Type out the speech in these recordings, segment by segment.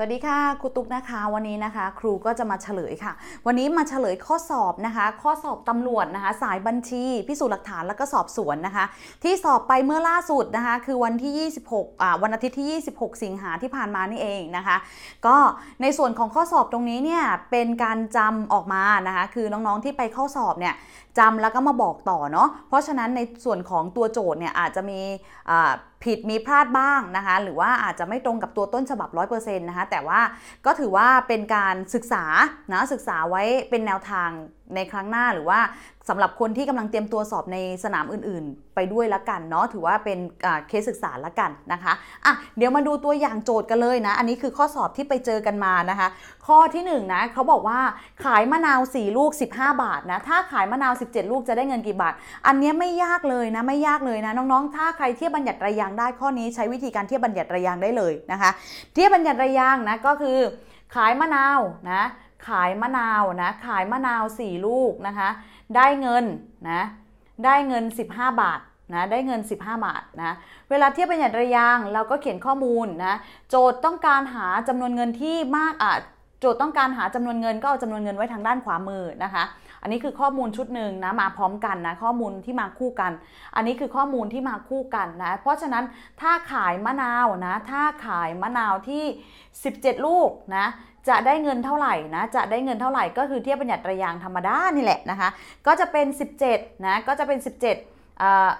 วัสดีค่ะครูตุ๊กนะคะวันนี้นะคะ ครูก็จะมาเฉลยค่ะ วันนี้มาเฉลยข้อสอบนะคะ ข้อสอบตำรวจนะคะสายบัญชีพิสูจน์หลักฐาน แล้วก็สอบสวนนะคะ ที่สอบไปเมื่อล่าสุดนะคะ คือวันที่ 26อ่าวัน อาทิตย์ที่26สิงหาที่ผ่านมานี่เองนะคะก็ในส่วนของข้อสอบตรงนี้เนี่ย เป็นการจำออกมานะคะ คือน้องๆ ที่ไปเข้าสอบเนี่ยจำแล้วก็มาบอกต่อเนาะ เพราะฉะนั้นในส่วนของตัวโจทย์เนี่ย อาจจะมีผิดมีพลาดบ้างนะคะ หรือว่าอาจจะไม่ตรงกับตัวต้นฉบับ 100%นะคะ แต่ว่าก็ถือว่าเป็นการศึกษานะศึกษาไว้เป็นแนวทางในครั้งหน้าหรือว่าสำหรับคนที่กำลังเตรียมตัวสอบในสนามอื่นๆ ไปด้วยละกันเนาะถือว่าเป็นเคสศึกษาละกันนะคะอ่ะเดี๋ยวมาดูตัวอย่างโจทย์กันเลยนะ อันนี้คือข้อสอบที่ไปเจอกันมานะคะ ข้อที่1นนะเขาบอกว่าขายมะนาว 4 ลูก 15 บาทนะถ้าขายมะนาว 17 ลูกจะได้เงินกี่บาท อันนี้ไม่ยากเลยนะไม่ยากเลยนะ น้องๆ ถ้าใครเทียบบัญญัติระยางได้ข้อนี้ใช้วิธีการเทียบบัญญัติระยางได้เลยนะคะ เทียบบัญญัติระยางนะก็คือ ขายมะนาวนะขายมะนาวนะขายมะนาว 4 ลูกนะคะ ได้เงินนะได้เงิน 15 บาทนะได้เงิน 15 บาทนะเวลาเทียบเป็นหยัดระยาง เราก็เขียนข้อมูลนะ โจทย์ต้องการหาจำนวนเงินที่มากอ่ะโจทย์ต้องการหาจำนวนเงินก็เอาจำนวนเงินไว้ทางด้านขวามือนะคะ อันนี้คือข้อมูลชุดหนึ่งนะมาพร้อมกันนะ ข้อมูลที่มาคู่กัน อันนี้คือข้อมูลที่มาคู่กันนะ เพราะฉะนั้นถ้าขายมะนาวนะ ถ้าขายมะนาวที่ 17 ลูกนะจะได้เงินเท่าไหร่นะ จะได้เงินเท่าไหร่ก็คือเทียบบัญญัติระยางธรรมดานี่แหละนะคะ ก็จะเป็น 17 นะ ก็จะเป็น 17อ่า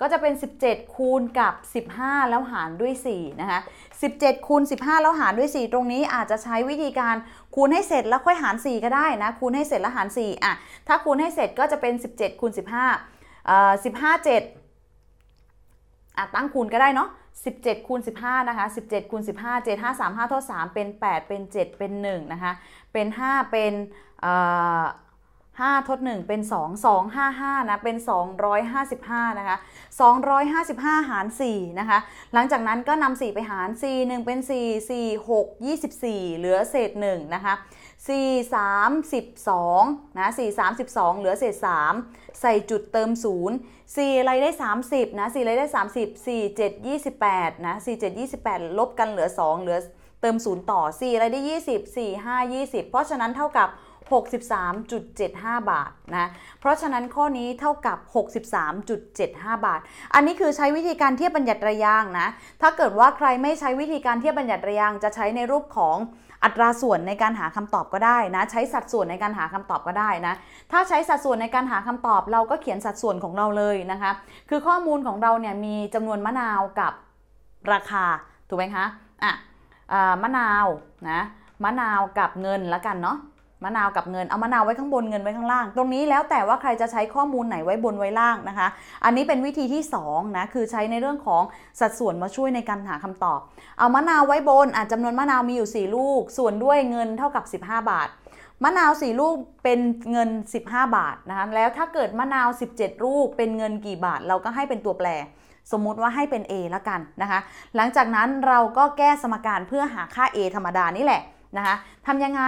ก็จะเป็น 17 คูณกับ 15 แล้วหารด้วย 4 นะคะ17 คูณ15 แล้วหารด้วย 4 ตรงนี้อาจจะใช้วิธีการคูณให้เสร็จแล้วค่อยหาร 4 ก็ได้นะ คูณให้เสร็จแล้วหาร 4 อ่ะ ถ้าคูณให้เสร็จก็จะเป็น 17 คูณ 15เอ่อ15 7อ่ะ ตั้งคูณก็ได้เนาะ17คูณ 15 นะคะ 17 คูณ15 7 5 3 5เท่า3เป็น 8 เป็น 7 เป็น 1 นะคะ เป็น 5 เป็น 5ทด 1 เป็น 2 2 5 5 นะ เป็น 255 นะคะ 255 หาร4นะคะ หลังจากนั้นก็นำ4ไปหาร 4 1 เป็น4 4 6 24 เหลือเศษ 1 นะคะ4 3 12นะ4 3 12เหลือเศษ 3 ใส่จุดเติม0 4อะไรได้30นะ4อะไรได้ 30 4 7 28นะ4 7 28 ลบกันเหลือ 2 เหลือเติม0ต่อ 4 อะไรได้20 4 5 20 เพราะฉะนั้นเท่ากับ 63.75 บาทนะเพราะฉะนั้นข้อนี้เท่ากับ 63.75 บาท อันนี้คือใช้วิธีการเทียบบัญญัติระยางนะถ้าเกิดว่าใครไม่ใช้วิธีการเทียบบัญญัติระยางจะใช้ในรูปของอัตราส่วนในการหาคำตอบก็ได้นะ ใช้สัดส่วนในการหาคำตอบก็ได้นะ ถ้าใช้สัดส่วนในการหาคำตอบเราก็เขียนสัดส่วนของเราเลยนะคะคือข้อมูลของเราเนี่ยมีจำนวนมะนาวกับราคาถูกไหมคะอ่ะมะนาวนะมะนาวกับเงินละกันเนาะมะนาวกับเงิน เอามะนาวไว้ข้างบนเงินไว้ข้างล่าง ตรงนี้แล้วแต่ว่าใครจะใช้ข้อมูลไหนไว้บนไว้ล่างนะคะ อันนี้เป็นวิธีที่2นะ คือใช้ในเรื่องของสัดส่วนมาช่วยในการหาคำตอบ เอามะนาวไว้บนอาจจำนวนมะนาวมีอยู่ 4 ลูก ส่วนด้วยเงินเท่ากับ 15 บาท มะนาว 4 ลูกเป็นเงิน 15 บาทนะคะแล้วถ้าเกิดมะนาว 17ลูกเป็นเงินกี่บาท เราก็ให้เป็นตัวแปร สมมุติว่าให้เป็น A ละกันนะคะ หลังจากนั้นเราก็แก้สมการเพื่อหาค่า A ธรรมดานี่แหละนะคะทำยังไง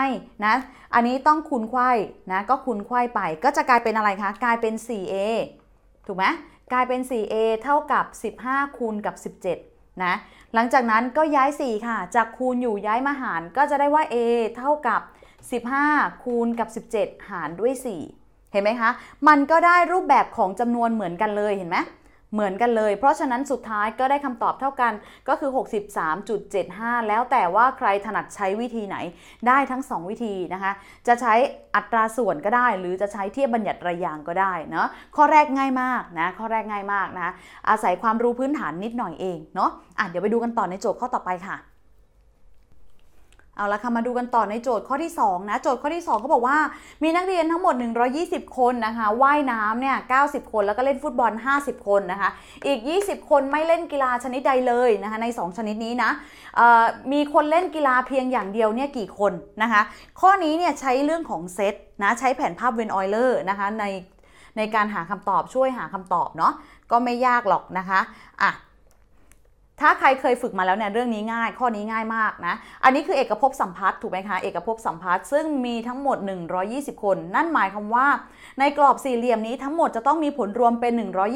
นะ อันนี้ต้องคูณไข้นะ ก็คูณไข่ไป ก็จะกลายเป็นอะไรคะ กลายเป็น 4a ถูกไหมกลายเป็น 4a เท่ากับ 15 คูณกับ 17 นะ หลังจากนั้นก็ย้าย 4 ค่ะ จากคูณอยู่ย้ายมาหาร ก็จะได้ว่า a เท่ากับ 15 คูณกับ 17 หารด้วย 4 เห็นไหมคะ มันก็ได้รูปแบบของจำนวนเหมือนกันเลย เห็นไหมเหมือนกันเลย เพราะฉะนั้นสุดท้ายก็ได้คำตอบเท่ากัน ก็คือ 63.75 แล้วแต่ว่าใครถนัดใช้วิธีไหนได้ทั้ง 2 วิธีนะคะ จะใช้อัตราส่วนก็ได้ หรือจะใช้เทียบบัญญัติระยางก็ได้ เนาะข้อแรกง่ายมากนะ ข้อแรกง่ายมากนะ อาศัยความรู้พื้นฐานนิดหน่อยเอง เนาะอ่ะ เดี๋ยวไปดูกันต่อในโจทย์ข้อต่อไปค่ะเอาละค่ะมาดูกันต่อในโจทย์ข้อที่ 2 นะ โจทย์ข้อที่ 2 ก็บอกว่ามีนักเรียนทั้งหมด 120 คนนะคะว่ายน้ำเนี่ย 90 คนแล้วก็เล่นฟุตบอล 50 คนนะคะอีก 20 คนไม่เล่นกีฬาชนิดใดเลยนะคะใน 2 ชนิดนี้นะมีคนเล่นกีฬาเพียงอย่างเดียวเนี่ยกี่คนนะคะ ข้อนี้เนี่ยใช้เรื่องของเซตนะใช้แผนภาพเวนออยเลอร์นะคะในในการหาคำตอบช่วยหาคำตอบ เนาะก็ไม่ยากหรอกนะคะอ่ะถ้าใครเคยฝึกมาแล้วเนี่ยเรื่องนี้ง่าย ข้อนี้ง่ายมากนะ อันนี้คือเอกภพสัมพัทธ์ถูกไหมคะเอกภพสัมพัทธ์ซึ่งมีทั้งหมด 120 คน นั่นหมายความว่าในกรอบสี่เหลี่ยมนี้ทั้งหมดจะต้องมีผลรวมเป็น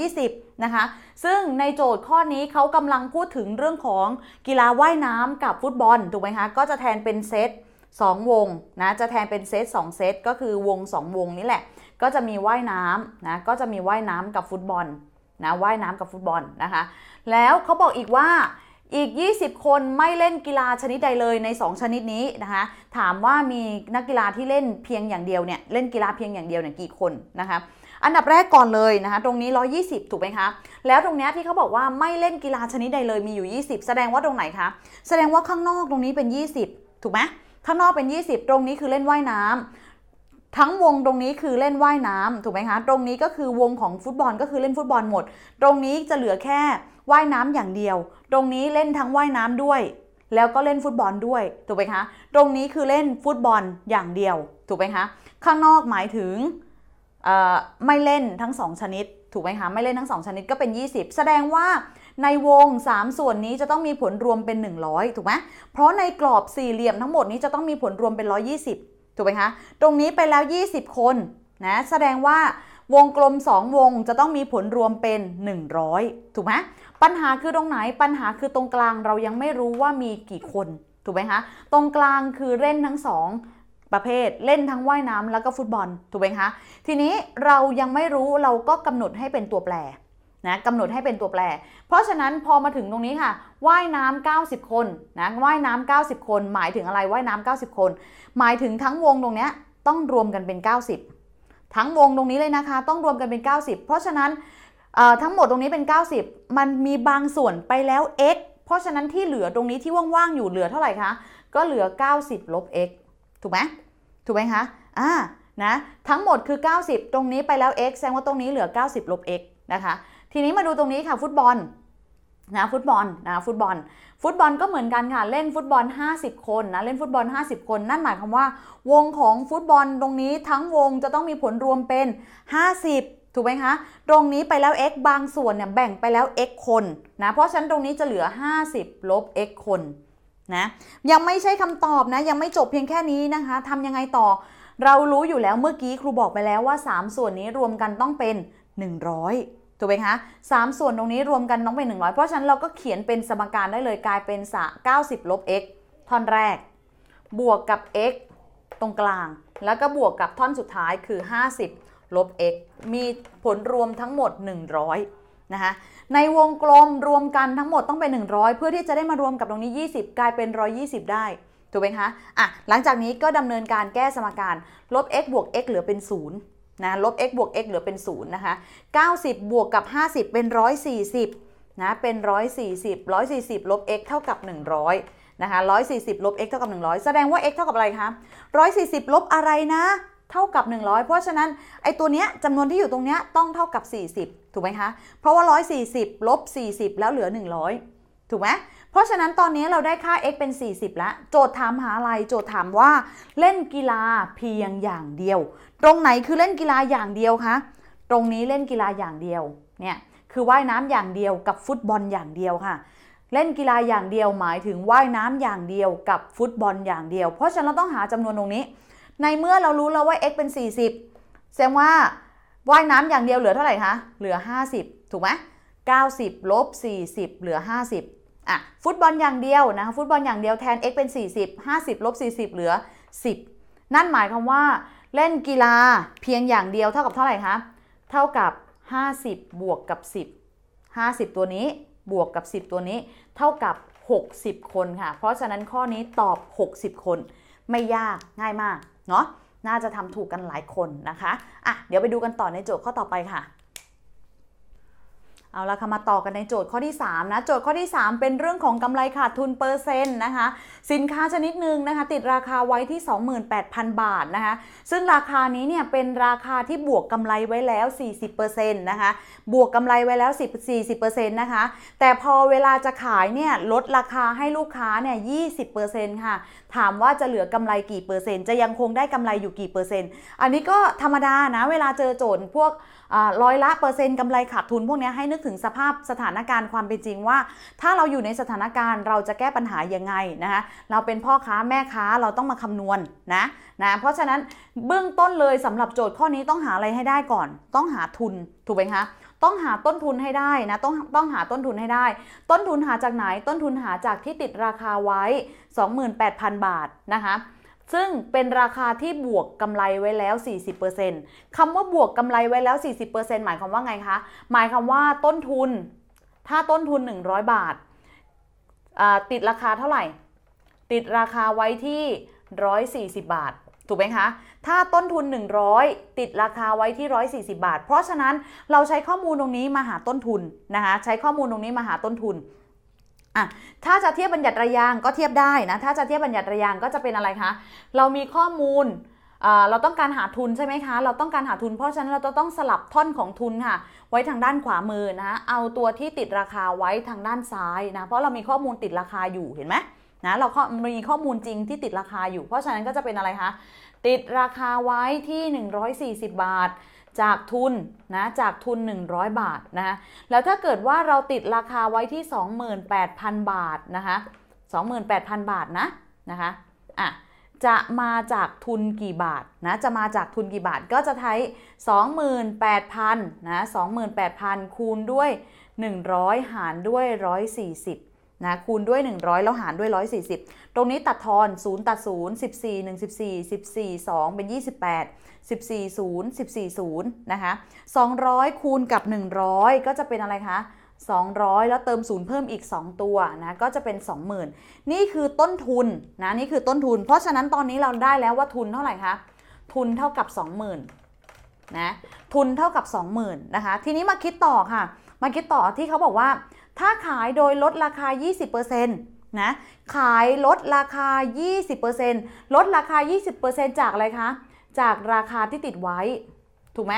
120 นะคะซึ่งในโจทย์ข้อนี้เขากำลังพูดถึงเรื่องของกีฬาว่ายน้ำกับฟุตบอลถูกไหมคะก็จะแทนเป็นเซต2วงนะจะแทนเป็นเซต2เซตก็คือวง 2 วงนี่แหละ ก็จะมีว่ายน้ำนะก็จะมีว่ายน้ำกับฟุตบอลนะว่ายน้ำกับฟุตบอลนะคะ แล้วเขาบอกอีกว่าอีก 20 คนไม่เล่นกีฬาชนิดใดเลยใน 2 ชนิดนี้นะคะ ถามว่ามีนักกีฬาที่เล่นเพียงอย่างเดียวเนี่ยเล่นกีฬาเพียงอย่างเดียวเนี่ยกี่คนนะคะ อันดับแรกก่อนเลยนะคะตรงนี้ 120 ถูกไหมคะ แล้วตรงนี้ที่เขาบอกว่าไม่เล่นกีฬาชนิดใดเลยมีอยู่ 20 แสดงว่าตรงไหนคะ แสดงว่าข้างนอกตรงนี้เป็น 20 ถูกไหมข้างนอกเป็น 20 ตรงนี้คือเล่นว่ายน้ำทั้งวงตรงนี้คือเล่นว่ายน้ำ ถูกไหมคะตรงนี้ก็คือวงของฟุตบอลก็คือเล่นฟุตบอลหมด ตรงนี้จะเหลือแค่ว่ายน้ำอย่างเดียว ตรงนี้เล่นทั้งว่ายน้ำด้วย แล้วก็เล่นฟุตบอลด้วยถูกไหมคะตรงนี้คือเล่นฟุตบอลอย่างเดียวถูกไหมคะข้างนอกหมายถึงไม่เล่นทั้ง 2 ชนิด ถูกไหมคะไม่เล่นทั้ง2ชนิดก็เป็น 20 แสดงว่าในวง 3 ส่วนนี้จะต้องมีผลรวมเป็น 100ถูกไหมเพราะในกรอบสี่เหลี่ยมทั้งหมดนี้จะต้องมีผลรวมเป็น 120ถูกไหมคะ ตรงนี้ไปแล้ว 20 คน นะ แสดงว่าวงกลม 2 วงจะต้องมีผลรวมเป็น 100 ถูกไหมปัญหาคือตรงไหน ปัญหาคือตรงกลางเรายังไม่รู้ว่ามีกี่คน ถูกไหมคะ ตรงกลางคือเล่นทั้งสองประเภท เล่นทั้งว่ายน้ำแล้วก็ฟุตบอล ถูกไหมคะ ทีนี้เรายังไม่รู้เราก็กำหนดให้เป็นตัวแปรนะกำหนดให้เป็นตัวแปร เพราะฉะนั้นพอมาถึงตรงนี้ค่ะว่ายน้ำ 90 คนนะว่ายน้ำ90 คนหมายถึงอะไรว่ายน้ำ90 คน หมายถึงทั้งวงตรงนี้ต้องรวมกันเป็น 90 ทั้งวงตรงนี้เลยนะคะต้องรวมกันเป็น 90 เพราะฉะนั้นทั้งหมดตรงนี้เป็น 90 มันมีบางส่วนไปแล้ว x เพราะฉะนั้นที่เหลือตรงนี้ที่ว่างๆอยู่เหลือเท่าไหร่คะก็เหลือ 90ลบ x ถูกไหมถูกไหมคะอ่านะทั้งหมดคือ 90 ตรงนี้ไปแล้ว x แสดงว่าตรงนี้เหลือ 90ลบ x นะคะทีนี้มาดูตรงนี้ค่ะฟุตบอลนะฟุตบอลนะฟุตบอล ฟุตบอลก็เหมือนกันค่ะเล่นฟุตบอล 50 คนนะเล่นฟุตบอล 50 คน นั่นหมายความว่า วงของฟุตบอลตรงนี้ทั้งวงจะต้องมีผลรวมเป็น 50ถูกไหมคะตรงนี้ไปแล้ว x บางส่วนเนี่ยแบ่งไปแล้ว x คนนะเพราะฉะนั้นตรงนี้จะเหลือ 50ลบ x คนนะยังไม่ใช่คำตอบนะยังไม่จบเพียงแค่นี้นะคะทำยังไงต่อ เรารู้อยู่แล้วเมื่อกี้ครูบอกไปแล้วว่า 3 ส่วนนี้รวมกันต้องเป็น 100ถูกไหมคะสามส่วนตรงนี้รวมกันน้องเป็น100 เพราะฉะนั้นเราก็เขียนเป็นสมการได้เลย กลายเป็น90 ลบ x ท่อนแรก บวกกับ x ตรงกลาง แล้วก็บวกกับท่อนสุดท้ายคือ 50 ลบ x มีผลรวมทั้งหมด 100นะคะ ในวงกลมรวมกันทั้งหมดต้องเป็น 100 เพื่อที่จะได้มารวมกับตรงนี้ 20 กลายเป็น120 ได้ ถูกไหมคะอ่ะหลังจากนี้ก็ดำเนินการแก้สมการ ลบ x บวก x เหลือเป็น 0นะลบ x บวก x เหลือเป็น0นะคะ 90 บวกกับ 50 เป็น 140 นะ เป็น 140 140 ลบ x เท่ากับ 100 นะคะ 140 ลบ x เท่ากับ 100 แสดงว่า x เท่ากับอะไรคะ 140ลบอะไรนะเท่ากับ 100 เพราะฉะนั้นไอตัวเนี้ยจำนวนที่อยู่ตรงเนี้ยต้องเท่ากับ 40 ถูกไหมคะ เพราะว่า 140 ลบ 40 แล้วเหลือ 100 ถูกไหมราะฉะนั้นตอนนี้เราได้ค่า x เป็น 40แล้ว โจทย์ถามหาอะไร โจทย์ถามว่าเล่นกีฬาเพียงอย่างเดียว ตรงไหนคือเล่นกีฬาอย่างเดียวคะ ตรงนี้เล่นกีฬาอย่างเดียว เนี่ย คือว่ายน้ำอย่างเดียวกับฟุตบอลอย่างเดียวค่ะ เล่นกีฬาอย่างเดียวหมายถึงว่ายน้ำอย่างเดียวกับฟุตบอลอย่างเดียว เพราะฉะนั้นเราต้องหาจำนวนตรงนี้ ในเมื่อเรารู้แล้วว่า x เป็น 40แสดงว่าว่ายน้ำอย่างเดียวเหลือเท่าไหร่คะ เหลือ 50ถูกไหม90ลบ40 เหลือ50อะฟุตบอลอย่างเดียวนะคะฟุตบอลอย่างเดียวแทน x เป็น 40 50ลบ40 เหลือ 10 นั่นหมายความว่า เล่นกีฬาเพียงอย่างเดียวเท่ากับเท่าไหร่คะเท่ากับ 50 บวกกับ 10 50 ตัวนี้บวกกับ 10 ตัวนี้ เท่ากับ 60 คนค่ะเพราะฉะนั้นข้อนี้ตอบ 60 คนไม่ยากง่ายมากเนาะน่าจะทำถูกกันหลายคนนะคะอ่ะเดี๋ยวไปดูกันต่อในโจทย์ข้อต่อไปค่ะเอาละค่ะมาต่อกันในโจทย์ข้อที่3นะโจทย์ข้อที่ 3 เป็นเรื่องของกำไรขาดทุนเปอร์เซ็นต์นะคะสินค้าชนิดหนึ่งนะคะติดราคาไว้ที่ 28,000 บาทนะคะซึ่งราคานี้เนี่ยเป็นราคาที่บวกกำไรไว้แล้ว 40%นะคะบวกกำไรไว้แล้ว10 40%นะคะแต่พอเวลาจะขายเนี่ยลดราคาให้ลูกค้าเนี่ย20%ค่ะถามว่าจะเหลือกำไรกี่เปอร์เซ็นต์จะยังคงได้กำไรอยู่กี่เปอร์เซ็นต์อันนี้ก็ธรรมดานะเวลาเจอโจทย์พวกร้อยละเปอร์เซ็นต์กำไรขาดทุนพวกนี้ให้นึกถึงสภาพสถานการณ์ความเป็นจริงว่า ถ้าเราอยู่ในสถานการณ์เราจะแก้ปัญหายังไงนะคะเราเป็นพ่อค้าแม่ค้าเราต้องมาคำนวณนะนะ เพราะฉะนั้นเบื้องต้นเลยสำหรับโจทย์ข้อนี้ต้องหาอะไรให้ได้ก่อน ต้องหาทุนถูกไหมคะ ต้องหาต้นทุนให้ได้นะต้องต้องหาต้นทุนให้ได้ ต้นทุนหาจากไหนต้นทุนหาจากที่ติดราคาไว้ 28,000 บาทนะคะซึ่งเป็นราคาที่บวกกำไรไว้แล้ว 40%คำว่าบวกกำไรไว้แล้ว 40%หมายความว่าไงคะ หมายความว่าต้นทุน ถ้าต้นทุน 100 บาท ติดราคาเท่าไหร่ ติดราคาไว้ที่ 140 บาท ถูกไหมคะ ถ้าต้นทุน 100 ติดราคาไว้ที่ 140 บาท เพราะฉะนั้นเราใช้ข้อมูลตรงนี้มาหาต้นทุนนะคะ ใช้ข้อมูลตรงนี้มาหาต้นทุน่ะถ้าจะเทียบบัญญัติระยางก็เทียบได้นะ ถ้าจะเทียบบัญญัติระยางก็จะเป็นอะไรคะ เรามีข้อมูลเราต้องการหาทุนใช่ไหมคะ เราต้องการหาทุน เพราะฉะนั้นเราต้องสลับท่อนของทุนค่ะ ไว้ทางด้านขวามือนะ เอาตัวที่ติดราคาไว้ทางด้านซ้ายนะ เพราะเรามีข้อมูลติดราคาอยู่ เห็นไหมนะ เรากมีข้อมูลจริงที่ติดราคาอยู่ เพราะฉะนั้นก็จะเป็นอะไรคะ ติดราคาไว้ที่ 140 บาทจากทุนนะจากทุน 100 บาทนะแล้วถ้าเกิดว่าเราติดราคาไว้ที่ 28,000 บาท นะคะ28,000 บาท นะนะคะอ่ะ จะมาจากทุนกี่บาท นะจะมาจากทุนกี่บาทก็จะใช้28,000นะ28,000 คูณด้วย 100 หารด้วย 140นะคูณด้วย 100 แล้วหารด้วย 140 ตรงนี้ตัดทอน0ตัด0 14 1 14 14 2 เป็น 28 14 0 14 0นะคะ200 คูณกับ 100 ก็จะเป็นอะไรคะ200แล้วเติม0เพิ่มอีก 2 ตัวนะก็จะเป็น 20,000 นี่คือต้นทุนนะนี่คือต้นทุน เพราะฉะนั้นตอนนี้เราได้แล้วว่าทุนเท่าไหร่คะทุนเท่ากับ 20,000นะทุนเท่ากับ 20,000นะคะทีนี้มาคิดต่อค่ะ มาคิดต่อที่เขาบอกว่าถ้าขายโดยลดราคา 20%นะ ขายลดราคา 20%ลดราคา 20%จากอะไรคะ จากราคาที่ติดไว้ ถูกไหม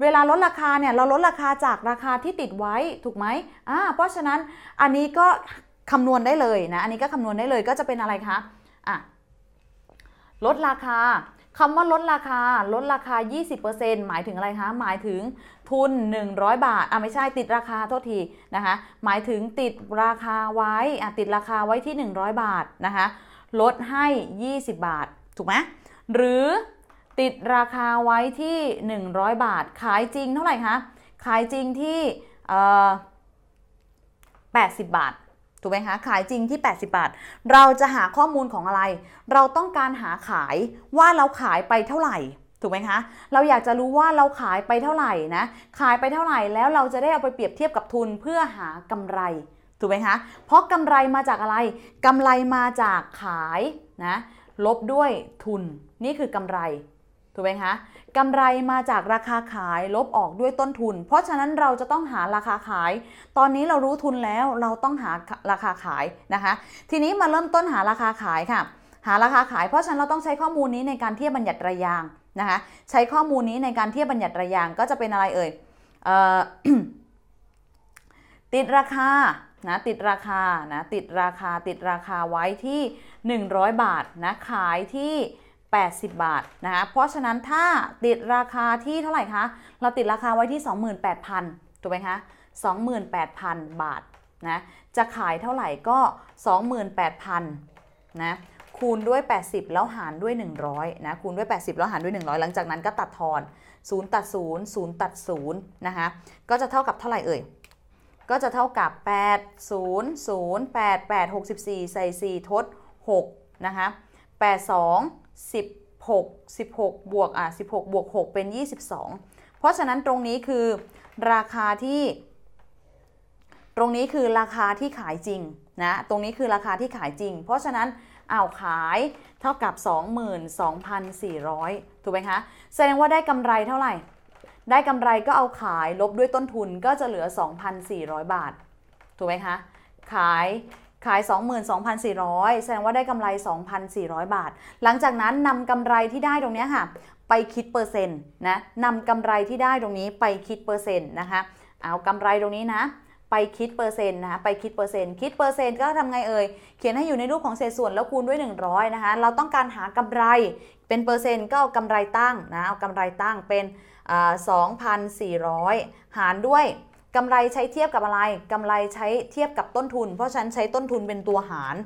เวลาลดราคาเนี่ย เราลดราคาจากราคาที่ติดไว้ ถูกไหมอ่าเพราะฉะนั้น อันนี้ก็คำนวณได้เลยนะ อันนี้ก็คำนวณได้เลย ก็จะเป็นอะไรคะ อ่ะ ลดราคาคำว่าลด ราคาลดราคา 20%หมายถึงอะไรคะ หมายถึงทุน 100 บาท อ่ะไม่ใช่ติดราคาโทษทีนะคะ หมายถึงติดราคาไว้อ่ะติดราคาไว้ที่ 100 บาทนะคะ ลดให้ 20 บาทถูกไหมหรือติดราคาไว้ที่ 100 บาทขายจริงเท่าไหร่คะ ขายจริงที่80 บาทถูกไหมคะขายจริงที่80บาทเราจะหาข้อมูลของอะไร เราต้องการหาขายว่าเราขายไปเท่าไหร่ถูกไหมคะ เราอยากจะรู้ว่าเราขายไปเท่าไหร่นะขายไปเท่าไหร่แล้วเราจะได้เอาไปเปรียบเทียบกับทุนเพื่อหากำไรถูกไหมคะ เพราะกำไรมาจากอะไร กำไรมาจากขายนะลบด้วยทุนนี่คือกำไร ถูกไหมคะกำไรมาจากราคาขายลบออกด้วยต้นทุน เพราะฉะนั้นเราจะต้องหาราคาขาย ตอนนี้เรารู้ทุนแล้ว เราต้องหาราคาขายนะคะ ทีนี้มาเริ่มต้นหาราคาขายค่ะ หาราคาขาย เพราะฉะนั้นเราต้องใช้ข้อมูลนี้ในการเทียบบัญญัติระยางนะคะ ใช้ข้อมูลนี้ในการเทียบบัญญัติระยางก็จะเป็นอะไรเอ่ยติดราคา นะ ติดราคา นะ ติดราคา ติดราคาไว้ที่ 100 บาท นะ ขายที่80บาทนะคะเพราะฉะนั้นถ้าติดราคาที่เท่าไหร่คะ เราติดราคาไว้ที่ 28,000ถูกไหมคะ28,000 บาทนะ จะขายเท่าไหร่ก็ 28,000นะ คูณด้วย 80 แล้วหารด้วย 100 นะ คูณด้วย 80แล้วหารด้วย 100 หลังจากนั้นก็ตัดทอน0ตัด0 0 ตัด0นะคะ ก็จะเท่ากับเท่าไหร่เอ่ย ก็จะเท่ากับ 8 0 0 8 8 64ใส่4ทด6นะคะ8 2 16 16บวกอ่ะ16บวก6เป็น 22 เพราะฉะนั้น ตรงนี้คือราคาที่ ตรงนี้คือราคาที่ขายจริง นะ ตรงนี้คือราคาที่ขายจริง เพราะฉะนั้นเอาขาย เท่ากับ 22,400ถูกไหมคะ แสดงว่าได้กำไรเท่าไหร่ ได้กำไรก็เอาขาย ลบด้วยต้นทุน ก็จะเหลือ 2,400 บาท ถูกไหมคะ ขายขาย22,400 แสดงว่าได้กำไร 2,400 บาท หลังจากนั้นนำกำไรที่ได้ตรงนี้ค่ะ ไปคิดเปอร์เซ็นต์ นะ นำกำไรที่ได้ตรงนี้ ไปคิดเปอร์เซ็นต์นะคะ เอากำไรตรงนี้ นะ ไปคิดเปอร์เซ็นต์นะคะไปคิดเปอร์เซ็นต์ คิดเปอร์เซ็นต์ก็ทำไงเอ่ย เขียนให้อยู่ในรูปของเศษส่วนแล้วคูณด้วย 100 นะคะ เราต้องการหากำไรเป็นเปอร์เซ็นต์ก็เอากำไรตั้ง นะ เอากำไรตั้งเป็น 2,400 หารด้วยกำไรใช้เทียบกับอะไร กำไรใช้เทียบกับต้นทุน เพราะฉันใช้ต้นทุนเป็นตัวหาร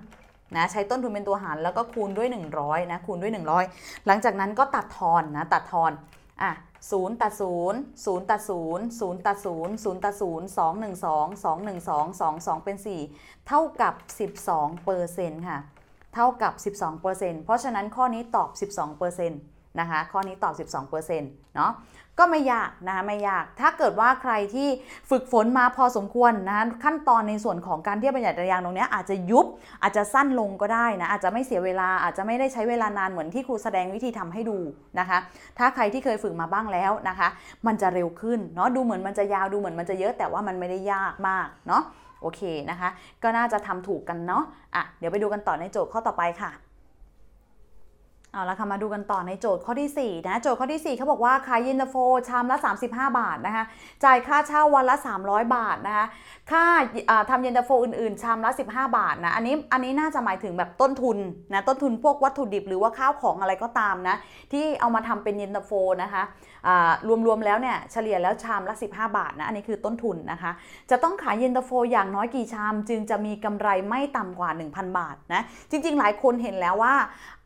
นะ ใช้ต้นทุนเป็นตัวหารแล้วก็คูณด้วย 100นะ คูณด้วย 100 หลังจากนั้นก็ตัดทอนนะ ตัดทอนอ่ะศูนย์ตัดศูนย์ศูนย์ตัดศูนย์ศูนย์ตัดศูนย์ศูนย์ตัดศูนย์สองหนึ่งสองสองหนึ่งสองสองสองเป็นสี่เท่ากับสิบสองเปอร์เซ็นต์ค่ะ เท่ากับสิบสองเปอร์เซ็นต์เพราะฉะนั้นข้อนี้ตอบสิบสองเปอร์เซ็นต์นะคะ ข้อนี้ตอบสิบสองเปอร์เซ็นต์เนาะก็ไม่ยากนะไม่ยากถ้าเกิดว่าใครที่ฝึกฝนมาพอสมควรนะขั้นตอนในส่วนของการเทียบบรรยัติระยางตรงนี้อาจจะยุบอาจจะสั้นลงก็ได้นะอาจจะไม่เสียเวลาอาจจะไม่ได้ใช้เวลานานเหมือนที่ครูแสดงวิธีทำให้ดูนะคะ ถ้าใครที่เคยฝึกมาบ้างแล้วนะคะ มันจะเร็วขึ้นเนาะดูเหมือนมันจะยาวดูเหมือนมันจะเยอะแต่ว่ามันไม่ได้ยากมากเนาะโอเคนะคะ ก็น่าจะทำถูกกันเนาะอ่ะเดี๋ยวไปดูกันต่อในโจทย์ข้อต่อไปค่ะเอาละค่ะมาดูกันต่อในโจทย์ข้อที่4นะโจทย์ข้อที่ 4เขาบอกว่าขายเย็นตาโฟชามละ 35 บาทนะคะจ่ายค่าเช่าวันละ 300 บาทนะคะค่าทำเย็นตาโฟอื่นๆ ชามละ 15 บาทนะอันนี้อันนี้น่าจะหมายถึงแบบต้นทุนนะต้นทุนพวกวัตถุดิบหรือว่าข้าวของอะไรก็ตามนะที่เอามาทำเป็นเย็นตาโฟนะคะรวมๆแล้วเนี่ยเฉลี่ยแล้วชามละ 15 บาทนะอันนี้คือต้นทุนนะคะจะต้องขายเย็นตาโฟ อย่างน้อยกี่ชามจึงจะมีกำไรไม่ต่ำกว่า 1,000 บาทนะจริงๆ หลายคนเห็นแล้วว่า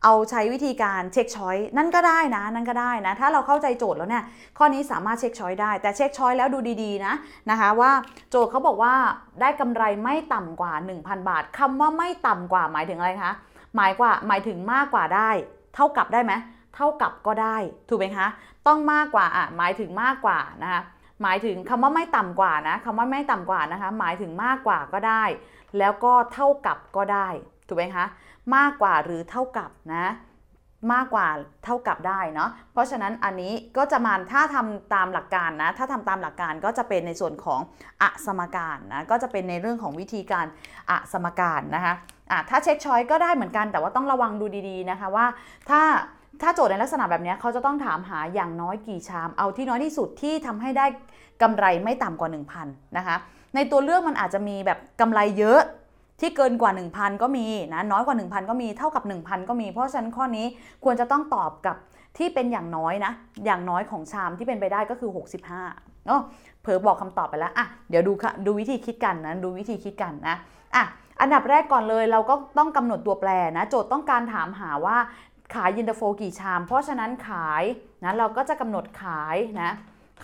เอาใช้วิธีการเช็คช้อยนั่นก็ได้นะ นั่นก็ได้นะถ้าเราเข้าใจโจทย์แล้วเนี่ยข้อนี้สามารถเช็คช้อยได้แต่เช็คช้อยแล้วดูดีๆนะนะคะ ว่าโจทย์เขาบอกว่าได้กำไรไม่ต่ำกว่า 1,000 บาท คำว่าไม่ต่ำกว่า หมายถึงอะไรคะหมายกว่าหมายถึงมากกว่าได้ เท่ากับได้ไหมเท่ากับก็ได้ถูกไหมคะ ต้องมากกว่าอ่ะหมายถึงมากกว่านะคะหมายถึงคำว่าไม่ต่ำกว่านะคำว่าไม่ต่ำกว่านะคะ หมายถึงมากกว่าก็ได้ แล้วก็เท่ากับก็ได้ถูกไหมคะมากกว่าหรือเท่ากับ นะ มากกว่าเท่ากับได้เนาะเพราะฉะนั้นอันนี้ก็จะมาถ้าทำตามหลักการนะถ้าทำตามหลักการก็จะเป็นในส่วนของอสมการ นะ ก็จะเป็นในเรื่องของวิธีการอสมการ นะคะอ่ถ้าเช็คชอยก็ได้เหมือนกัน แต่ว่าต้องระวังดูดีๆนะคะว่า ถ้าถ้าโจทย์ในลักษณะแบบนี้เขาจะต้องถามหาอย่างน้อยกี่ชามเอาที่น้อยที่สุดที่ทำให้ได้กำไรไม่ต่ำกว่า 1000นะคะในตัวเลือกมันอาจจะมีแบบกำไรเยอะที่เกินกว่า 1,000 ก็มีนะ น้อยกว่า 1,000 ก็มีเท่ากับ 1,000 ก็มี เพราะฉะนั้นข้อนี้ควรจะต้องตอบกับที่เป็นอย่างน้อยนะ อย่างน้อยของชามที่เป็นไปได้ก็คือ 65เนาะเผอบอกคำตอบไปแล้ว อ่ะ เดี๋ยวดูดูวิธีคิดกันนะดูวิธีคิดกันนะอ่ะอันดับแรกก่อนเลยเราก็ต้องกำหนดตัวแปรนะ โจทย์ต้องการถามหาว่าขายเย็นตาโฟ กี่ชามเพราะฉะนั้นขายนะเราก็จะกำหนดขายนะ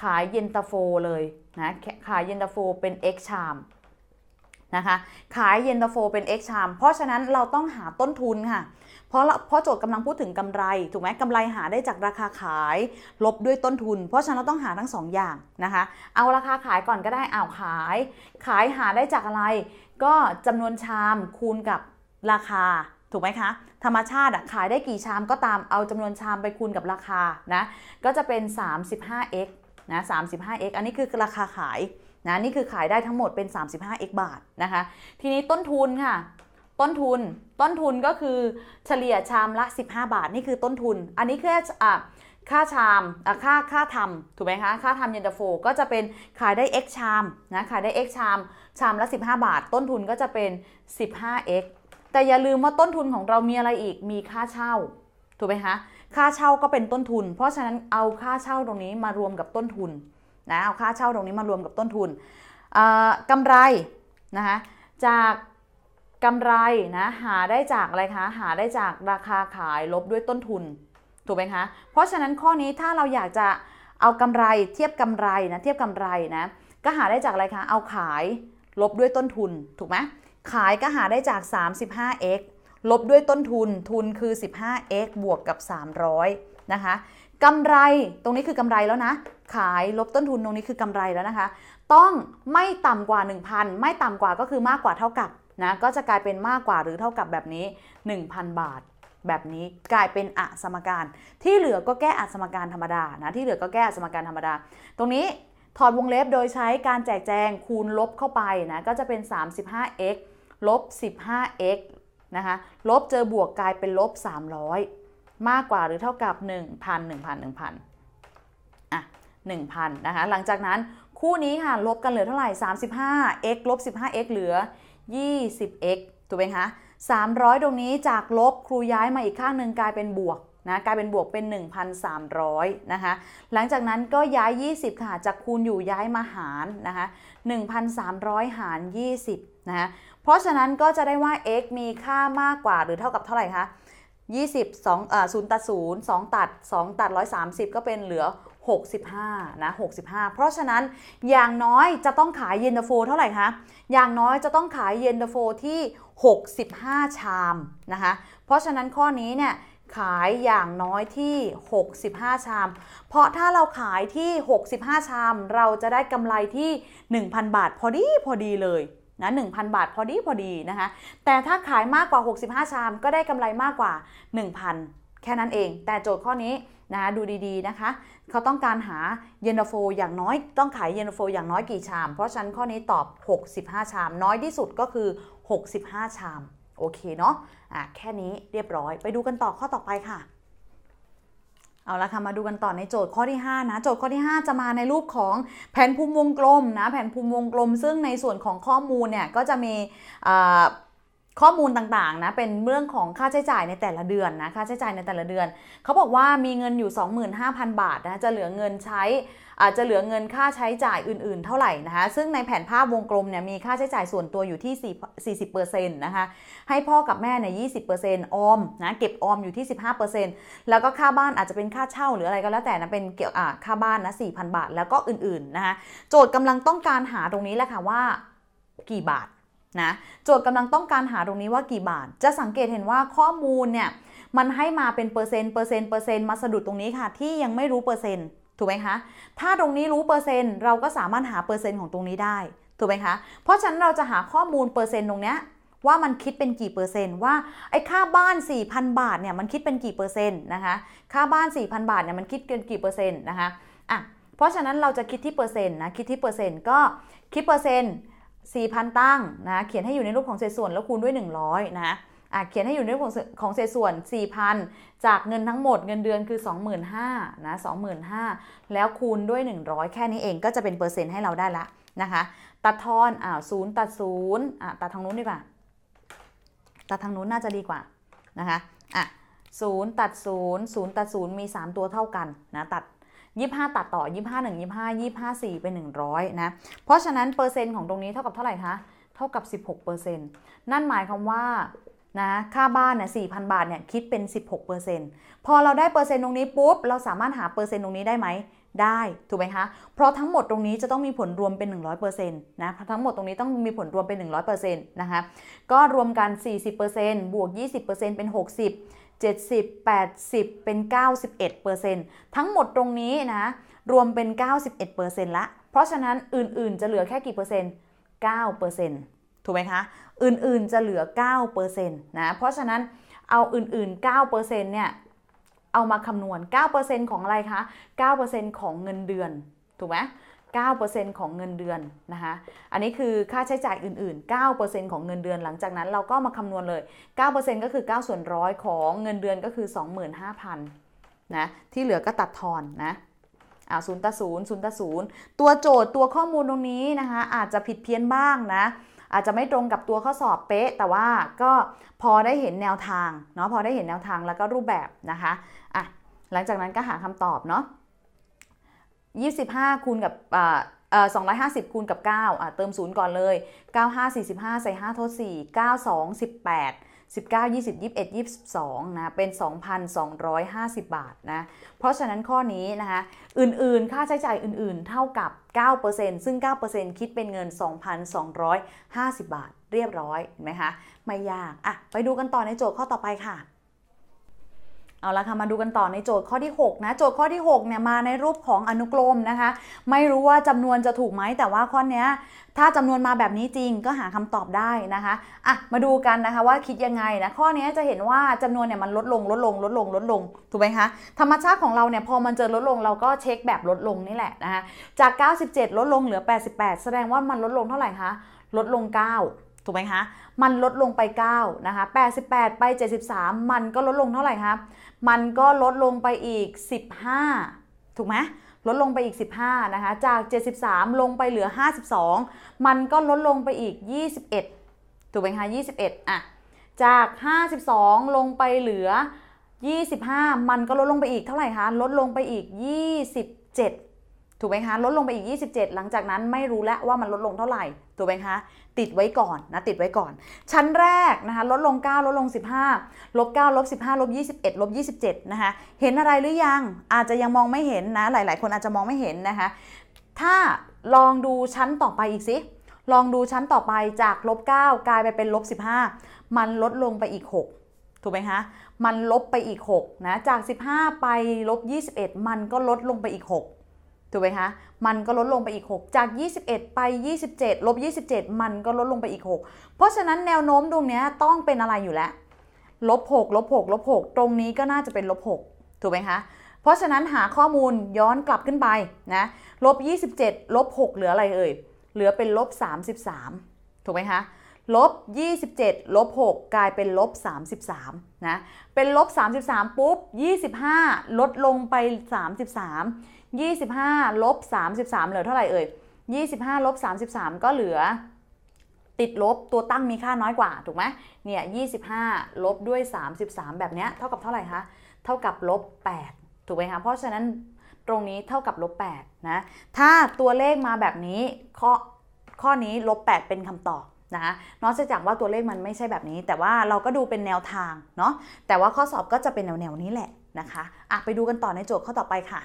ขายเย็นตาโฟเลยนะขายเย็นตาโฟเป็น x ชามนะคะขายเย็นตาโฟ เป็น X ชาม เพราะฉะนั้นเราต้องหาต้นทุนค่ะ เพราะเพราะโจทย์กำลังพูดถึงกำไร ถูกไหมกำไรหาได้จากราคาขายลบด้วยต้นทุน เพราะฉะนั้นเราต้องหาทั้ง 2ออย่างนะคะ เอาราคาขายก่อนก็ได้เอาขาย ขายหาได้จากอะไร ก็จำนวนชามคูณกับราคาถูกไหมคะธรรมชาติขายได้กี่ชามก็ตามเอาจำนวนชามไปคูณกับราคานะก็จะเป็น 35x นะ 35x อันนี้คือราคาขายนะนี่คือขายได้ทั้งหมดเป็น 35x บาทนะคะ ทีนี้ต้นทุนค่ะ ต้นทุน ต้นทุนก็คือ เฉลี่ยชามละ 15 บาทนี่คือต้นทุน อันนี้คือ่ะค่าชามค่าค่าทำถูกไหมคะ ค่าทำเย็นตาโฟก็จะเป็นขายได้ x ชามนะขายได้ x ชาม ชามละ 15 บาท ต้นทุนก็จะเป็น 15x แต่อย่าลืมว่าต้นทุนของเรา มีอะไรอีก มีค่าเช่า ถูกไหมคะ ค่าเช่าก็เป็นต้นทุน เพราะฉะนั้นเอาค่าเช่าตรงนี้มารวมกับต้นทุนนะเอาค่าเช่าตรงนี้มารวมกับต้นทุน กำไรนะคะจากกำไรนะหาได้จากอะไรคะ หาได้จากราคาขายลบด้วยต้นทุนถูกไหมคะเพราะฉะนั้นข้อนี้ถ้าเราอยากจะเอากำไรเทียบกำไรนะเทียบกำไรนะก็หาได้จากอะไรคะเอาขายลบด้วยต้นทุนถูกไหมขายก็หาได้จาก 35x ลบด้วยต้นทุนทุนคือ 15x บวกกับ 300นะคะกำไรตรงนี้คือกำไรแล้วนะขายลบต้นทุนตรงนี้คือกำไรแล้วนะคะต้องไม่ต่ำกว่า 1,000 ไม่ต่ำกว่าก็คือมากกว่าเท่ากับนะก็จะกลายเป็นมากกว่าหรือเท่ากับแบบนี้ 1,000 บาท แบบนี้กลายเป็นอสมการ ที่เหลือก็แก้อสมการธรรมดานะที่เหลือก็แก้อสมการธรรมดา ตรงนี้ถอดวงเล็บโดยใช้การแจกแจงคูณลบเข้าไปนะก็จะเป็น 35x ลบ 15x นะคะลบเจอบวกกลายเป็นลบ 300มากกว่าหรือเท่ากับ 1,000 1,000 1,000อ่ะ1,000นะคะหลังจากนั้นคู่นี้ค่ะลบกันเหลือเท่าไหร่ 35x ลบ 15x เหลือ 20x ถูกไหมคะ300 ตรงนี้จากลบครูย้ายมาอีกข้างหนึ่งกลายเป็นบวกนะกลายเป็นบวกเป็น 1,300นะคะหลังจากนั้นก็ย้าย 20ค่ะจากคูณอยู่ย้ายมาหารนะคะ1,300 หาร 20นะคะเพราะฉะนั้นก็จะได้ว่า x มีค่ามากกว่าหรือเท่ากับเท่าไหร่คะ20 2อ่า0ตัด0 2 ตัด 2ตัด130ก็เป็นเหลือ 65นะ65เพราะฉะนั้นอย่างน้อยจะต้องขายเย็นต์โฟเท่าไหร่คะอย่างน้อยจะต้องขายเย็นต์โฟที่ 65 ชามนะคะ เพราะฉะนั้นข้อนี้เนี่ยขายอย่างน้อยที่ 65 ชาม เพราะถ้าเราขายที่ 65 ชามเราจะได้กำไรที่ 1,000 บาทพอดีพอดีเลยนะ1,000 บาทพอดีพอดีนะคะ แต่ถ้าขายมากกว่า 65 ชามก็ได้กำไรมากกว่า 1,000 แค่นั้นเอง แต่โจทย์ข้อนี้นะดูดีๆนะคะ เขาต้องการหาเยนโฟอย่างน้อยต้องขายเยนโฟ อย่างน้อยกี่ชาม เพราะฉะนั้นข้อนี้ตอบ 65 ชาม น้อยที่สุดก็คือ 65 ชาม โอเคเนาะอ่ะแค่นี้เรียบร้อย ไปดูกันต่อข้อต่อไปค่ะเอาละค่ะมาดูกันต่อในโจทย์ข้อที่ 5 นะ โจทย์ข้อที่ 5 จะมาในรูปของแผนภูมิวงกลมนะ แผนภูมิวงกลม ซึ่งในส่วนของข้อมูลเนี่ย ก็จะมีข้อมูลต่างๆนะเป็นเรื่องของค่าใช้จ่ายในแต่ละเดือนนะค่าใช้จ่ายในแต่ละเดือนเขาบอกว่ามีเงินอยู่ 25,000 บาทนะจะเหลือเงินใช้อาจจะเหลือเงินค่าใช้จ่ายอื่นๆ เท่าไหร่นะคะ ซึ่งในแผนภาพวงกลมเนี่ยมีค่าใช้จ่ายส่วนตัวอยู่ที่ 40%นะคะ ให้พ่อกับแม่เนี่ย20%ออมนะ เก็บออมอยู่ที่ 15%แล้วก็ค่าบ้านอาจจะเป็นค่าเช่าหรืออะไรก็แล้วแต่นะ เป็นเกี่ยวกับค่าบ้านนะ 4,000 บาท แล้วก็อื่นๆ นะคะโจทย์กำลังต้องการหาตรงนี้แหละค่ะว่ากี่บาทนะ โจทย์กำลังต้องการหาตรงนี้ว่ากี่บาท จะสังเกตเห็นว่าข้อมูลเนี่ยมันให้มาเป็นเปอร์เซ็นต์ เปอร์เซ็นต์ เปอร์เซ็นต์มาสะดุดตรงนี้ค่ะที่ยังไม่รู้เปอร์เซ็นต์ถูกไหมคะ ถ้าตรงนี้รู้เปอร์เซ็นต์ เราก็สามารถหาเปอร์เซ็นต์ของตรงนี้ได้ ถูกไหมคะ เพราะฉะนั้นเราจะหาข้อมูลเปอร์เซ็นต์ตรงเนี้ยว่ามันคิดเป็นกี่เปอร์เซ็นต์ว่าไอ้ค่าบ้าน 4,000 บาทเนี่ยมันคิดเป็นกี่เปอร์เซ็นต์นะคะ ค่าบ้าน4,000บาทเนี่ยมันคิดเป็นกี่เปอร์เซ็นต์นะคะ อ่ะ เพราะฉะนั้นเราจะคิดที่เปอร์เซ็นต์นะ คิดที่เปอร์เซ็นต์ก็คิดเปอร์เซ็นต์4,000 ตั้งนะ เขียนให้อยู่ในรูปของเศษส่วนแล้วคูณด้วย 100นะอ่ะเขียนให้อยู่ในของของเศษส่วน 4,000 จากเงินทั้งหมดเงินเดือนคือ 25,000นะ 25,000 แล้วคูณด้วย 100 แค่นี้เองก็จะเป็นเปอร์เซ็นต์ให้เราได้ละนะคะตัดทอนอ่าศูนย์ตัดศูนย์อ่ะตัดทางนู้นดีกว่าตัดทางนู้นน่าจะดีกว่านะคะอ่ะศูนย์ตัดศูนย์ศูนย์ตัดศูนย์มี 3 ตัวเท่ากันนะตัด 25 ตัดต่อ 25 1 25 25 4เป็น 100นะเพราะฉะนั้นเปอร์เซ็นต์ของตรงนี้เท่ากับเท่าไหร่คะเท่ากับ16%นั่นหมายความว่านะค่าบ้านเนี่ยสี่พันบาทเนี่ยคิดเป็น 16%พอเราได้เปอร์เซ็นต์ตรงนี้ปุ๊บ เราสามารถหาเปอร์เซ็นต์ตรงนี้ได้ไหม ได้ถูกไหมคะเพราะทั้งหมดตรงนี้จะต้องมีผลรวมเป็น 100%นะทั้งหมดตรงนี้ต้องมีผลรวมเป็น 100%นะคะก็รวมกัน 40%บวก20%เป็น60 70 80 เป็น 91%ทั้งหมดตรงนี้นะ รวมเป็น 91%ละเพราะฉะนั้นอื่นๆจะเหลือแค่กี่เปอร์เซ็นต์9%ถูกไหมคะ อื่น ๆ จะเหลือ9%นะ เพราะฉะนั้นเอาอื่นๆ 9%เเซนเนี่ย เอามาคำนวณ 9%ของอะไรคะ 9%ของเงินเดือนถูกไหม9%ของเงินเดือนนะคะอันนี้คือค่าใช้จ่ายอื่นๆ 9%ของเงินเดือน หลังจากนั้นเราก็มาคำนวณเลย 9%ก็คือ9ส่วนร้อยของเงินเดือนก็คือ 25,000 นะ ที่เหลือก็ตัดทอนนะอ่าศูนย์ต่อศูนย์ศูนย์ต่อศูนย์ตัวโจทย์ตัวข้อมูลตรงนี้นะคะอาจจะผิดเพี้ยนบ้างนะอาจจะไม่ตรงกับตัวข้อสอบเป๊ะ แต่ว่าก็พอได้เห็นแนวทางเนาะพอได้เห็นแนวทางแล้วก็รูปแบบนะคะ อ่ะ หลังจากนั้นก็หาคำตอบ เนาะ25คูณกับอ่าสองร้อยห้าสิบคูณกับ 9 อ่าเติมศูนย์ก่อนเลย 9 5 45 ใส่ 5 ทด 4 9 2 18 19 20 21 22 นะเป็น 2,250 บาทนะเพราะฉะนั้นข้อนี้นะคะอื่นๆค่าใช้จ่ายอื่นๆ เท่ากับ 9%ซึ่ง 9%คิดเป็นเงิน 2,250 บาทเรียบร้อยไหมคะไม่ยากอ่ะไปดูกันต่อในโจทย์ข้อต่อไปค่ะเอาละค่ะมาดูกันต่อในโจทย์ข้อที่6นะโจทย์ข้อที่6เนี่ยมาในรูปของอนุกรมนะคะไม่รู้ว่าจำนวนจะถูกไหมแต่ว่าข้อนี้ถ้าจำนวนมาแบบนี้จริงก็หาคำตอบได้นะคะอ่ะมาดูกันนะคะว่าคิดยังไงนะข้อนี้จะเห็นว่าจำนวนเนี่ยมันลดลงลดลงลดลงลดลงถูกไหมคะธรรมชาติของเราเนี่ยพอมันเจอลดลงเราก็เช็คแบบลดลงนี่แหละนะคะจาก 97 ลดลงเหลือ 88 แสดงว่ามันลดลงเท่าไหร่คะลดลง 9ถูกไหมคะ มันลดลงไป9นะคะ88 ไป 73มันก็ลดลงเท่าไหร่คะ มันก็ลดลงไปอีก 15ถูกไหมลดลงไปอีก15นะคะ จาก73 ลงไปเหลือ 52มันก็ลดลงไปอีก 21ถูกไหมคะ21อ่ะ จาก 52 ลงไปเหลือ 25มันก็ลดลงไปอีกเท่าไหร่คะ ลดลงไปอีก 27ถูกไหมคะลดลงไปอีก27 หลังจากนั้นไม่รู้แล้วว่ามันลดลงเท่าไหร่ ถูกไหมคะติดไว้ก่อนนะ ติดไว้ก่อน ชั้นแรกนะคะ ลดลง 9 ลดลง 15 ลบ 9 ลบ 15 ลบ21ลบ 27นะคะ เห็นอะไรหรือยัง อาจจะยังมองไม่เห็นนะ หลายๆ คนอาจจะมองไม่เห็นนะคะ ถ้าลองดูชั้นต่อไปอีกสิ ลองดูชั้นต่อไปจากลบ9กลายไปเป็นลบ 15มันลดลงไปอีก6ถูกไหมคะมันลบไปอีก6นะ จาก 15 ไปลบ21มันก็ลดลงไปอีก 6ถูกไหมคะ มันก็ลดลงไปอีก 6 จาก 21 ไป 27ลบ27 มันก็ลดลงไปอีก 6 เพราะฉะนั้นแนวโน้มตรงนี้ต้องเป็นอะไรอยู่แล้วลบ6ลบ6ลบ6ตรงนี้ก็น่าจะเป็นลบ6ถูกไหมคะ เพราะฉะนั้นหาข้อมูลย้อนกลับขึ้นไปนะลบ27ลบ6เหลืออะไรเอ่ย เหลือเป็นลบ33ถูกไหมคะลบ27ลบ6กลายเป็นลบ33นะ เป็นลบ33ปุ๊บ25 ลดลงไป 33 25ลบ33เหลือเท่าไหร่เอ่ย 25ลบ33 ก็เหลือ ติดลบตัวตั้งมีค่าน้อยกว่าถูกไหมเนี่ย25 ลบด้วย 33 แบบเนี้ยเท่ากับเท่าไหร่คะ เท่ากับลบ8ถูกไหมคะ เพราะฉะนั้นตรงนี้เท่ากับลบ8นะ ถ้าตัวเลขมาแบบนี้ข้อข้อนี้ลบ8เป็นคำตอบนะนอกจากว่าตัวเลขมันไม่ใช่แบบนี้ แต่ว่าเราก็ดูเป็นแนวทางเนาะ แต่ว่าข้อสอบก็จะเป็นแนวแนวนี้แหละนะคะอ่ะไปดูกันต่อในโจทย์ข้อต่อไปค่ะ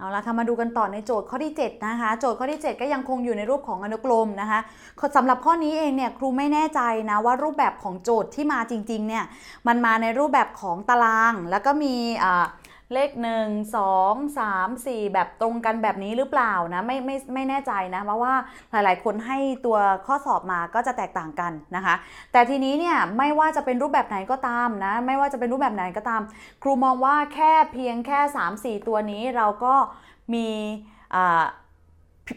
เอาละค่ะ มาดูกันต่อในโจทย์ข้อที่ 7 นะคะ โจทย์ข้อที่ 7 ก็ยังคงอยู่ในรูปของอนุกรมนะคะ สำหรับข้อนี้เองเนี่ย ครูไม่แน่ใจนะ ว่ารูปแบบของโจทย์ที่มาจริงๆเนี่ย มันมาในรูปแบบของตารางแล้วก็มีเลข 1 2 3 4 แบบตรงกันแบบนี้หรือเปล่านะไม่ไม่ไม่แน่ใจนะ เพราะว่าหลายๆคนให้ตัวข้อสอบมาก็จะแตกต่างกันนะคะ แต่ทีนี้เนี่ยไม่ว่าจะเป็นรูปแบบไหนก็ตามนะไม่ว่าจะเป็นรูปแบบไหนก็ตาม ครูมองว่าแค่เพียงแค่3-4 ตัวนี้เราก็มี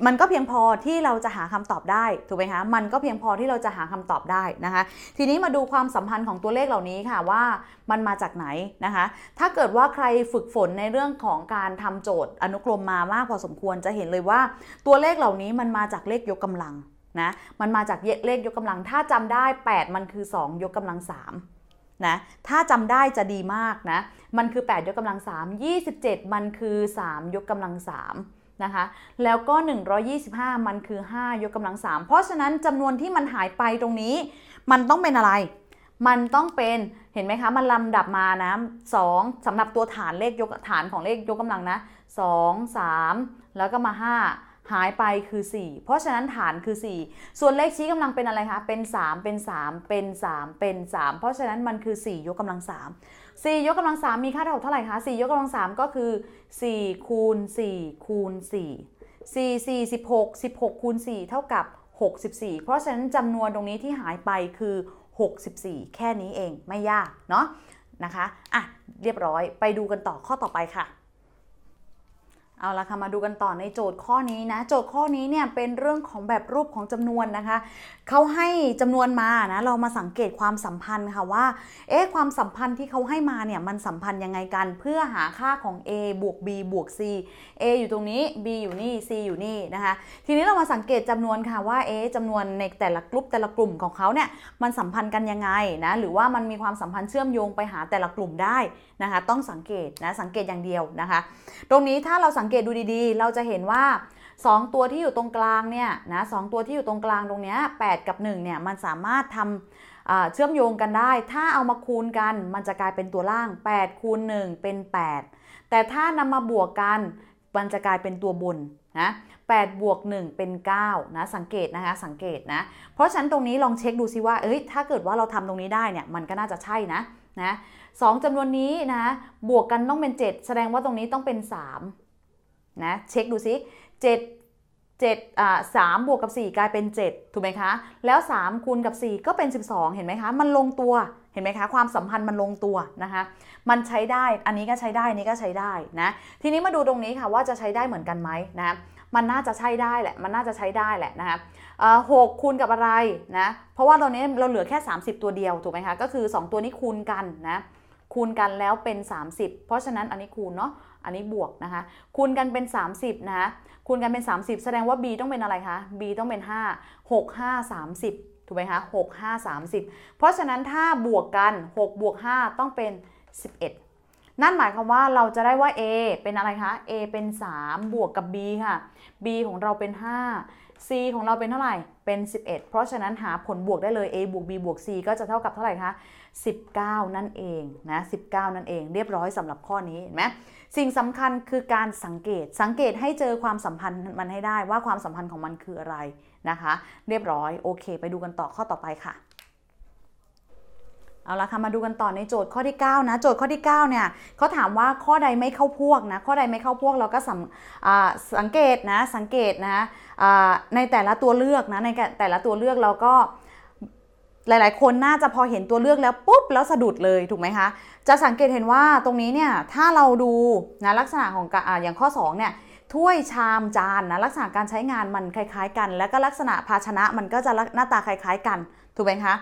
มันก็เพียงพอที่เราจะหาคำตอบได้ ถูกไหมคะ มันก็เพียงพอที่เราจะหาคำตอบได้นะคะ ทีนี้มาดูความสัมพันธ์ของตัวเลขเหล่านี้ค่ะว่า มันมาจากไหนนะคะ ถ้าเกิดว่าใครฝึกฝนในเรื่องของการทำโจทย์อนุกรมมามากพอสมควรจะเห็นเลยว่าตัวเลขเหล่านี้มันมาจากเลขยกกำลังนะ มันมาจากเลขยกกำลัง ถ้าจำได้ 8 มันคือ 2 ยกกำลัง3นะ ถ้าจำได้จะดีมากนะ มันคือ 8 ยกกำลัง3 27 มันคือ 3 ยกกำลัง3นะคะแล้วก็ 125 มันคือ 5 ยกกำลัง 3 เพราะฉะนั้นจำนวนที่มันหายไปตรงนี้ มันต้องเป็นอะไร มันต้องเป็น เห็นไหมคะ มันลำดับมานะสองสำหรับตัวฐานเลขยกฐานของเลขยกกำลังนะ 2 3 แล้วก็มา 5 หายไปคือ 4 เพราะฉะนั้นฐานคือ 4 ส่วนเลขชี้กำลังเป็นอะไรคะ เป็น 3 เป็น 3 เป็น 3 เป็น 3 เพราะฉะนั้นมันคือ 4 ยกกำลัง 3 4 ยกกำลัง 3 มีค่าเท่าเท่าไหร่คะ 4 ยกกำลัง 3 ก็คือ4 คูณ 4 คูณ4 4 4 16 16 คูณ 4 เท่ากับ 64 เพราะฉะนั้นจำนวนตรงนี้ที่หายไปคือ 64 แค่นี้เองไม่ยากเนาะนะคะ อ่ะเรียบร้อยไปดูกันต่อข้อต่อไปค่ะเอาละค่ะมาดูกันต่อในโจทย์ข้อนี้นะโจทย์ข้อนี้เนี่ยเป็นเรื่องของแบบรูปของ จำนวนนะคะเขาให้จำนวนมานะเรามาสังเกตความสัมพันธ์ค่ะว่าเอ๊ะความสัมพันธ์ที่เขาให้มาเนี่ยมันสัมพันธ์ยังไงกัน เพื่อหาค่าของ a บวก b บวก c a อยู่ตรงนี้ b อยู่นี่ c อยู่นี่นะคะทีนี้เรามาสังเกตจำนวนค่ะว่าเอ๊ะจำนวนในแต่ละกลุ่มแต่ละกลุ่มของเขาเนี่ยมันสัมพันธ์กันยังไงนะหรือว่ามันมีความสัมพันธ์เชื่อมโยงไปหาแต่ละกลุ่มได้นะคะต้องสังเกตนะสังเกตอย่างเดียวนะคะ ตรงนี้ถ้าเราสังสังเกตดูดีๆเราจะเห็นว่า 2 ตัวที่อยู่ตรงกลางเนี่ยนะสตัวที่อยู่ตรงกลางตรงเนี้ยแกับ1เนี่ยมันสามารถทำเชื่อมโยงกันได้ ถ้าเอามาคูณกันมันจะกลายเป็นตัวล่าง8คูณ 1 เป็น 8 แต่ถ้านำมาบวกกัน มันจะกลายเป็นตัวบนนะแบวก 1 เป็น9นะสังเกตนะคะสังเกตนะเพราะฉะนั้นตรงนี้ลองเช็คดูซิว่าเอ้ยถ้าเกิดว่าเราทำตรงนี้ได้เนี่ยมันก็น่าจะใช่นะนะสองจำนวนนี้นะบวกกันต้องเป็น 7 แสดงว่าตรงนี้ต้องเป็น 3นะเช็คดูซิ7 7อ่าสามบวกกับ 4 กลายเป็น 7 ถูกไหมคะ แล้ว 3 คูณกับ 4 ก็เป็น 12 เห็นไหมคะ มันลงตัว เห็นไหมคะ ความสัมพันธ์มันลงตัวนะคะ มันใช้ได้ อันนี้ก็ใช้ได้นี้ก็ใช้ได้นะ ทีนี้มาดูตรงนี้ค่ะว่าจะใช้ได้เหมือนกันไหมนะ มันน่าจะใช้ได้แหละ มันน่าจะใช้ได้แหละนะคะหกคูณกับอะไรนะ เพราะว่าตอนนี้เราเหลือแค่ 30 ตัวเดียวถูกไหมคะ ก็คือ 2 ตัวนี้คูณกันนะคูณกันแล้วเป็น 30 เพราะฉะนั้นอันนี้คูณเนาะ อันนี้บวกนะคะ คูณกันเป็น 30นะคะคูณกันเป็น 30 แสดงว่า b ต้องเป็นอะไรคะ b ต้องเป็น5 6 5 30ถูกไหมคะ6 5 30 เพราะฉะนั้นถ้าบวกกัน6บวก5ต้องเป็น 11 นั่นหมายความว่าเราจะได้ว่า a เป็นอะไรคะ a เป็น 3 บวกกับ b ค่ะ b ของเราเป็น 5 c ของเราเป็นเท่าไหร่ เป็น 11 เพราะฉะนั้นหาผลบวกได้เลย a บวก b บวก c ก็จะเท่ากับเท่าไหร่คะ19 นั่นเองนะ19 นั่นเอง เรียบร้อยสำหรับข้อนี้เห็นไหมสิ่งสำคัญคือการสังเกต สังเกตให้เจอความสัมพันธ์มันให้ได้ว่าความสัมพันธ์ของมันคืออะไรนะคะเรียบร้อยโอเค ไปดูกันต่อข้อต่อไปค่ะเอาละค่ะ มาดูกันต่อในโจทย์ข้อที่9นะโจทย์ข้อที่9เนี่ยเขาถามว่าข้อใดไม่เข้าพวกนะข้อใดไม่เข้าพวกเราก็สังเกตนะสังเกตนะในแต่ละตัวเลือกนะในแต่ละตัวเลือกเราก็หลายๆ คนน่าจะพอเห็นตัวเลือกแล้วปุ๊บแล้วสะดุดเลยถูกไหมคะจะสังเกตเห็นว่าตรงนี้เนี่ยถ้าเราดูนะลักษณะของออย่างข้อ2เนี่ยถ้วยชามจานนะลักษณะการใช้งานมันคล้ายๆ กัน แล้วก็ลักษณะภาชนะ มันก็จะหน้าตาคล้ายๆกันถูกไหมคะ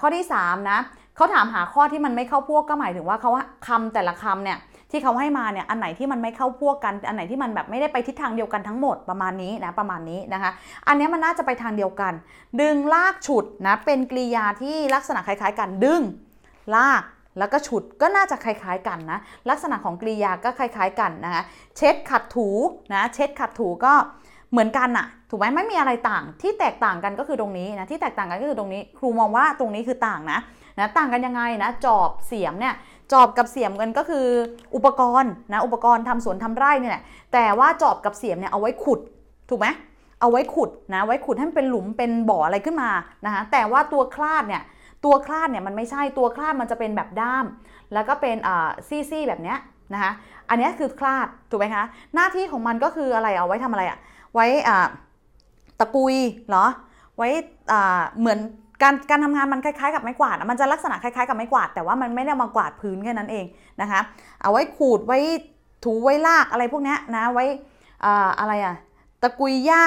ข้อที่3นะเขาถามหาข้อที่มันไม่เข้าพวกก็หมายถึงว่าเขาคำแต่ละคำเนี่ยที่เขาให้มาเนี่ย อันไหนที่มันไม่เข้าพวกกัน อันไหนที่มันแบบไม่ได้ไปทิศทางเดียวกันทั้งหมด ประมาณนี้นะ ประมาณนี้นะคะ อันนี้มันน่าจะไปทางเดียวกัน ดึง ลาก ฉุด นะ เป็นกริยาที่ลักษณะคล้ายๆ กัน ดึง ลาก แล้วก็ฉุด ก็น่าจะคล้ายๆกันนะ ลักษณะของกริยาก็คล้ายๆกันนะคะ เช็ด ขัด ถู นะ เช็ด ขัด ถูก็เหมือนกันอะถูกไหมไม่มีอะไรต่าง ที่แตกต่างกันก็คือตรงนี้นะ ที่แตกต่างกันก็คือตรงนี้ ครูมองว่าตรงนี้คือต่างนะนะต่างกันยังไงนะจอบเสียมเนี่ยจอบกับเสียมกันก็คืออุปกรณ์นะอุปกรณ์ทำสวนทำไร่เนี่ยแหละแต่ว่าจอบกับเสียมเนี่ยเอาไว้ขุด ถูกไหมเอาไว้ขุดนะไว้ขุดให้มันเป็นหลุมเป็นบ่ออะไรขึ้นมานะคะแต่ว่าตัวคลาดเนี่ย ตัวคลาดเนี่ยมันไม่ใช่ตัวคลาดมันจะเป็นแบบด้ามแล้วก็เป็นซี่ซี่แบบเนี้ยนะคะอันนี้คือคลาดถูกไหมคะหน้าที่ของมันก็คืออะไรเอาไว้ทำอะไรอะไว้ตะกุยเหรอไว้เหมือนการการทำงานมันคล้ายๆ กับไม้กวาดมันจะลักษณะคล้ายๆกับไม้กวาด แต่ว่ามันไม่ได้มากวาดพื้นแค่นั้นเองนะคะ เอาไว้ขูดไว้ถูไว้ลากอะไรพวกนี้นะ ไว้อะไรอะตะกุยหญ้า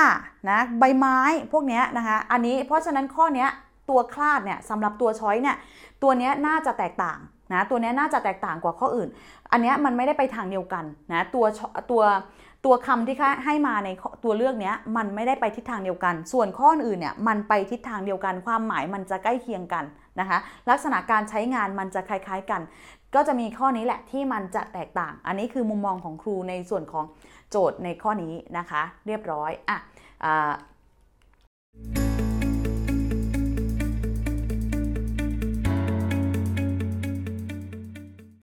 นะ ใบไม้พวกนี้นะคะ อันนี้เพราะฉะนั้นข้อนี้ตัวคลาดเนี่ยสำหรับตัวช้อยเนี่ยตัวนี้น่าจะแตกต่างนะ ตัวนี้น่าจะแตกต่างกว่าข้ออื่น อันนี้มันไม่ได้ไปทางเดียวกันนะตัวตัวตัวคำที่ให้มาในตัวเลือกเนี้ยมันไม่ได้ไปทิศทางเดียวกัน ส่วนข้ออื่นเนี่ยมันไปทิศทางเดียวกัน ความหมายมันจะใกล้เคียงกันนะคะ ลักษณะการใช้งานมันจะคล้ายๆกัน ก็จะมีข้อนี้แหละที่มันจะแตกต่างอันนี้คือมุมมองของครูในส่วนของโจทย์ในข้อนี้นะคะ เรียบร้อยอ่ะอ่